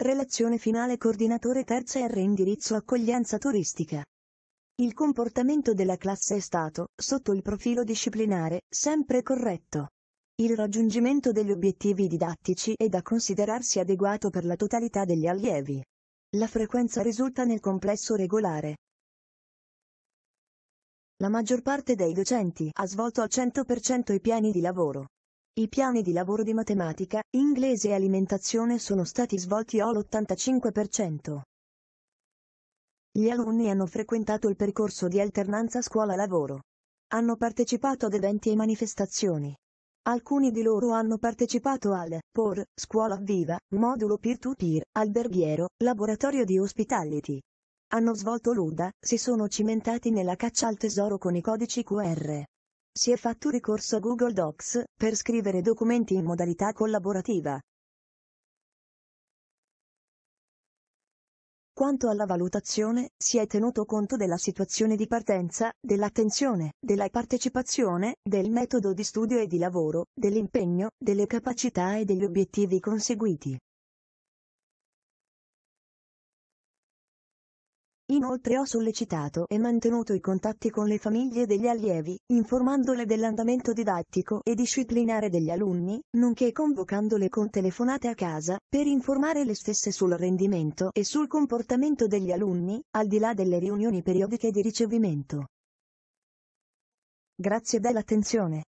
Relazione finale coordinatore terza R indirizzo accoglienza turistica. Il comportamento della classe è stato, sotto il profilo disciplinare, sempre corretto. Il raggiungimento degli obiettivi didattici è da considerarsi adeguato per la totalità degli allievi. La frequenza risulta nel complesso regolare. La maggior parte dei docenti ha svolto al 100% i piani di lavoro. I piani di lavoro di matematica, inglese e alimentazione sono stati svolti all'85%. Gli alunni hanno frequentato il percorso di alternanza scuola-lavoro. Hanno partecipato ad eventi e manifestazioni. Alcuni di loro hanno partecipato al POR, Scuola Viva, modulo peer-to-peer, alberghiero, laboratorio di hospitality. Hanno svolto l'UDA, si sono cimentati nella caccia al tesoro con i codici QR si è fatto ricorso a Google Docs, per scrivere documenti in modalità collaborativa. Quanto alla valutazione, si è tenuto conto della situazione di partenza, dell'attenzione, della partecipazione, del metodo di studio e di lavoro, dell'impegno, delle capacità e degli obiettivi conseguiti. Inoltre ho sollecitato e mantenuto i contatti con le famiglie degli allievi, informandole dell'andamento didattico e disciplinare degli alunni, nonché convocandole con telefonate a casa, per informare le stesse sul rendimento e sul comportamento degli alunni, al di là delle riunioni periodiche di ricevimento. Grazie dell'attenzione.